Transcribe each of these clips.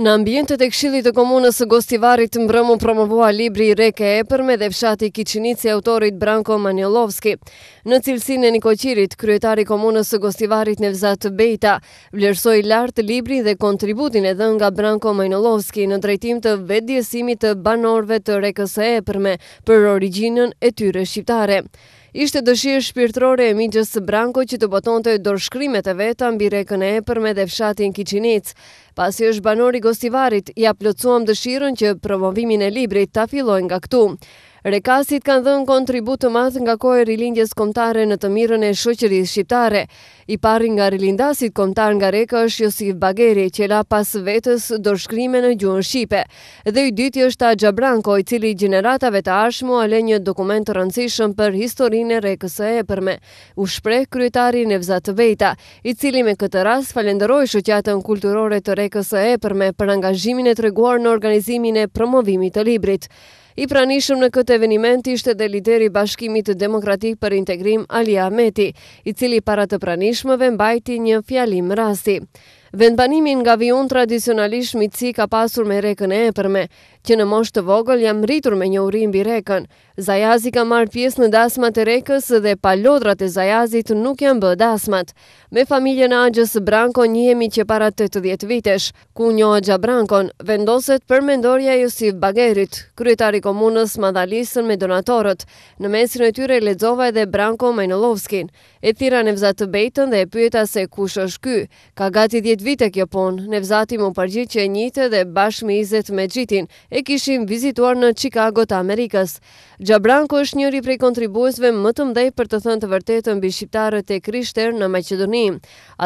Në ambientet të këshillit të komunës së Gostivarit mbrëmu promovua libri Reke e përme dhe fshati kichinici autorit Branko Manjolovski. Në e një koqirit, kryetari komunës së Gostivarit në vzatë Bejta vlerësoj lartë libri dhe kontributin edhe nga Branko Manjolovski në drejtim të vedjesimit të banorve të Rekës e përme për originën e tyre shqiptare. Ishte dëshirë shpirtrore e migjës së Branko që të boton të dorshkrimet e veta mbi rekën e e me dhe fshatin Kicinic. Pas i është banori gostivarit, ja plëcuam dëshirën që promovimin e libri ta afilojnë nga këtu. Rekasit kanë dhënë kontribut të madh nga kohë e rilindjes kombëtare në të mirën e shoqërisë shqiptare. I pari nga rilindasit kombëtar nga Rekë është Josif Bageri, që la pas vetës dorëshkrime në gjuhën shqipe. Dhe i dyti është Axha Branko, i cili gjeneratave të ardhshme ole një dokument të rëndësishëm për historinë e Rekës së epërmë. U shpreh kryetari Nevzat Veta, i cili me këtë rast falenderoi shoqatën kulturore të Rekës së për angazhimin e treguar në organizimin e promovimit të librit. I pranishëm në këtë eveniment ishte dhe lideri Bashkimit Demokratik për Integrim Alia Ahmeti, i cili para të pranishmëve mbajti një fjalim rasti. Vendbanimin nga vion tradicionalisht mitësi ka pasur me rekën e përme, që në moshtë të vogël jam rritur me një urim bi rekën. Zajazi ka marrë pjesë në dasmat e rekës dhe palodrat e zajazit nuk janë bë dasmat. Me familjen agjës Branko njemi që para 80 vitesh, ku një agja Brankon vendoset për mendorja Josif Bagerit, kryetari komunës Madalisën me donatorët. Në mesin e tyre ledzova edhe Branko Majnolovskin. E thira në vzatë bejtën dhe e pyeta se kush është ky, ka gati 8 vite kjo punë. Ne vzati më përgjit që e njitë dhe bashkë izet me gjitin e kishim vizituar në Chicago të Amerikës. Gjabranko është njëri prej kontribuesve më të mdej për të thënë të vërtetën bishqiptarët e krishter në Macedoni.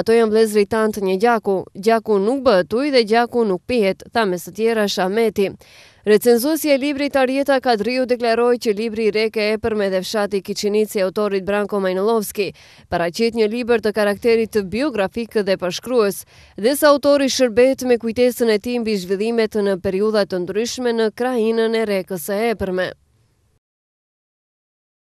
Ato janë vlezri tantë një gjaku. Gjaku nuk bëtuj dhe gjaku nuk pihet, tha me së tjera shameti. Recenzuesi e librit Arjeta Kadriu deklaroi që libri i rekë e për me dhe fshati Kiçinici i autorit Branko Majnolovski paraqet një libër të karakterit të biografik dhe pashkrues, dhe sa autori shërbehet me kujtesën e tij mbi zhvillimet në periudha të ndryshme në krainën e rekës së Eperme.